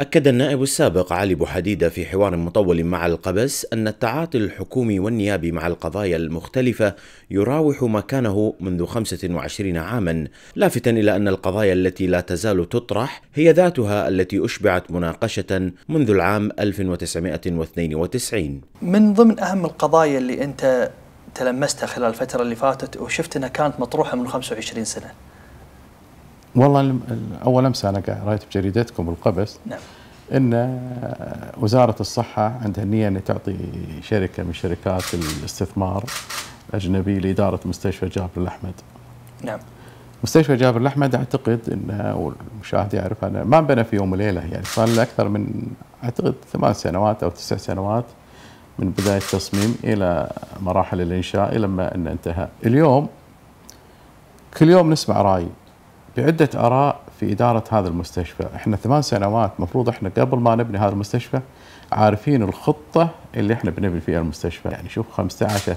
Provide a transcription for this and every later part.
أكد النائب السابق علي بوحديدة في حوار مطول مع القبس أن التعاطي الحكومي والنيابي مع القضايا المختلفة يراوح مكانه منذ 25 عاما لافتا إلى أن القضايا التي لا تزال تطرح هي ذاتها التي أشبعت مناقشة منذ العام 1992 من ضمن أهم القضايا اللي أنت تلمستها خلال الفترة اللي فاتت وشفت أنها كانت مطروحة من 25 سنة والله اول امس انا قريت بجريدتكم القبس نعم ان آه، وزاره الصحه عندها النيه ان تعطي شركه من شركات الاستثمار الاجنبي لاداره مستشفى جابر الاحمد. نعم. مستشفى جابر الاحمد اعتقد انه والمشاهد يعرف انه ما بنى في يوم وليله يعني صار له اكثر من اعتقد ثمان سنوات او تسع سنوات من بدايه التصميم الى مراحل الانشاء الى ما انه انتهى. اليوم كل يوم نسمع راي في عدة آراء في إدارة هذا المستشفى إحنا ثمان سنوات مفروض إحنا قبل ما نبني هذا المستشفى عارفين الخطة اللي إحنا بنبني فيها المستشفى يعني شوف 15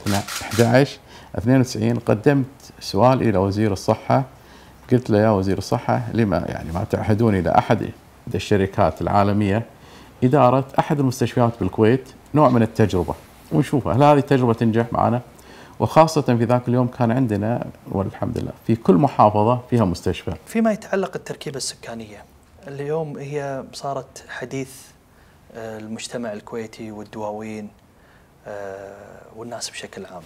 11 92 قدمت سؤال إلى وزير الصحة قلت له يا وزير الصحة لما يعني ما تعهدون إلى أحد الشركات العالمية إدارة أحد المستشفيات بالكويت نوع من التجربة ونشوف هل هذه التجربة تنجح معنا وخاصة في ذاك اليوم كان عندنا والحمد لله في كل محافظة فيها مستشفى فيما يتعلق التركيبة السكانية اليوم هي صارت حديث آه، المجتمع الكويتي والدواوين آه، والناس بشكل عام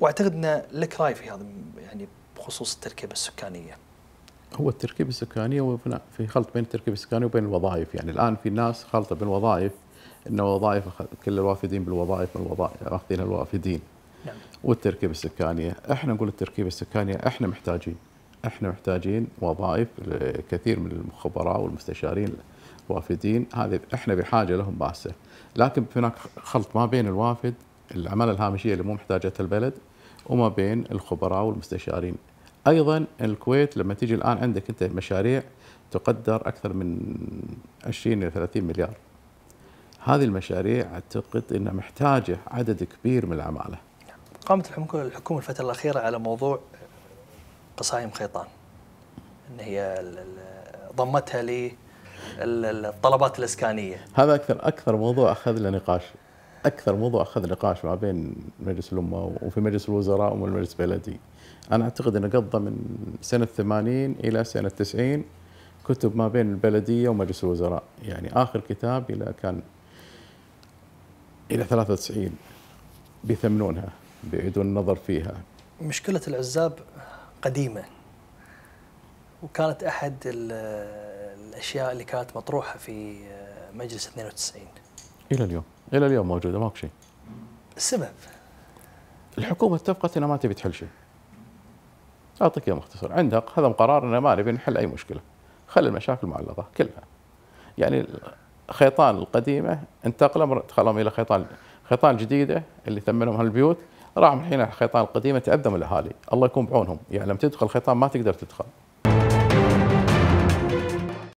واعتقد ان لك راي في هذا يعني بخصوص التركيبه السكانيه هو التركيبه السكانيه في خلط بين التركيبه السكانيه وبين الوظائف يعني الان في ناس خالطه بين وظائف ان وظائف كل الوافدين بالوظائف والوظائف واخذين الوافدين نعم. والتركيبه السكانيه احنا نقول التركيبه السكانيه احنا محتاجين احنا محتاجين وظائف كثير من الخبراء والمستشارين الوافدين هذه احنا بحاجه لهم باسه لكن هناك خلط ما بين الوافد العماله الهامشيه اللي مو محتاجتها البلد وما بين الخبراء والمستشارين ايضا الكويت لما تيجي الان عندك انت مشاريع تقدر اكثر من 20 الى 30 مليار هذه المشاريع اعتقد انها محتاجه عدد كبير من العماله. قامت الحكومه الفتره الاخيره على موضوع قصايم خيطان. ان هي ضمتها للطلبات الاسكانيه. هذا اكثر اكثر موضوع اخذ له نقاش. اكثر موضوع اخذ نقاش ما بين مجلس الامه وفي مجلس الوزراء والمجلس البلدي. انا اعتقد انه قضى من سنه 80 الى سنه 90 كتب ما بين البلديه ومجلس الوزراء، يعني اخر كتاب الى كان إلى 93 بيثمنونها بيعيدون النظر فيها مشكلة العزاب قديمة وكانت أحد الأشياء اللي كانت مطروحة في مجلس 92 إلى اليوم إلى اليوم موجودة ماكو شيء السبب الحكومة اتفقت أنها ما تبي تحل شيء أعطيك يا مختصر عندها هذا قرار أنه ما نبي نحل أي مشكلة خلي المشاكل معلقة كلها يعني خيطان القديمه انتقلوا دخلوا الى خيطان خيطان جديده اللي ثمنهم هالبيوت راحوا الحين الخيطان القديمه تاذم الاهالي الله يكون بعونهم يعني لما تدخل خيطان ما تقدر تدخل